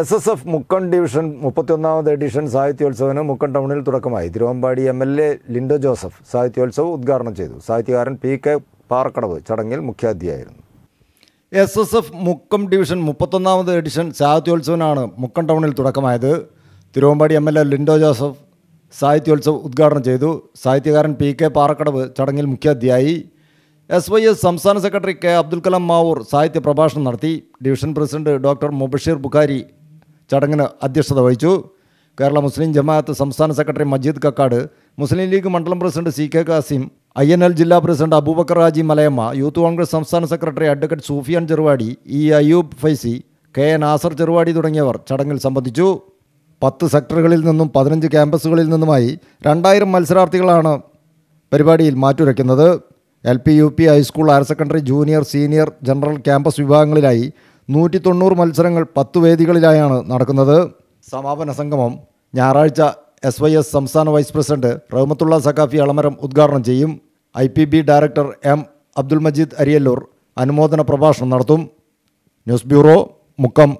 S S F Mukkam division മുപ്പത്തിയൊന്നാമത് edition സാഹിത്യോത്സവത്തിന് മുക്കൺ ടൗണിൽ തുടക്കമായി Thiruvambady M L A Linto Joseph സാഹിത്യോത്സവം ഉദ്ഘാടനം ചെയ്തു സാഹിത്യകാരൻ പി കെ പാറക്കടവ് ചടങ്ങിൽ മുഖ്യാതിഥിയായിരുന്നു S S F Mukkam division മുപ്പത്തൊന്നാമത് എഡിഷൻ സാഹിത്യോത്സവനാണ് മുക്കം ടൗണിൽ തുടക്കമായത് Thiruvambady M L A Linto Joseph സാഹിത്യോത്സവം ഉദ്ഘാടനം ചെയ്തു സാഹിത്യകാരൻ പി കെ പാറക്കടവ് ചടങ്ങിൽ മുഖ്യാതിഥിയായി എസ് വൈ എസ് സംസ്ഥാന സെക്രട്ടറി കെ അബ്ദുൽ കലാം മാവൂർ സാഹിത്യ പ്രഭാഷണം നടത്തി division president doctor Mubashir Bukhari ചടങ്ങിന് അധ്യക്ഷത വഹിച്ചു കേരള മുസ്ലിം ജമാഅത്ത് സംസ്ഥാന secretary Majeed Kakkad Muslim League മണ്ഡലം president C K Kasim I N L ജില്ലാ president Abubacker Haji Malayamma Youth Congress സംസ്ഥാന secretary advocate Sufiyan Cheruvadi E Ayyub Faizi K N Azar Cheruvadi തുടങ്ങിയവർ ചടങ്ങിൽ സംബന്ധിച്ചു പത്ത് സെക്ടറുകളിൽ നിന്നും പതിനഞ്ച് ക്യാമ്പസുകളിൽ നിന്നുമായി രണ്ടായിരം മത്സരാർത്ഥികളാണ് പരിപാടിയിൽ മാറ്റുരയ്ക്കുന്നത് L P U P high school higher secondary junior senior general campus വിഭാഗങ്ങളിലായി നൂറ്റി തൊണ്ണൂറ് മത്സരങ്ങൾ പത്ത് വേദികളിലായാണ് നടക്കുന്നത് സമാപന സംഗമം ഞായറാഴ്ച എസ് വൈ എസ് സംസ്ഥാന വൈസ് പ്രസിഡന്റ് റഹ്മത്തുള്ള സഖാഫി അളമരം ഉദ്ഘാടനം ചെയ്യും I P B director M Abdul Majeed Ariyallur അനുമോദന പ്രഭാഷണം നടത്തും ന്യൂസ് ബ്യൂറോ മുക്കം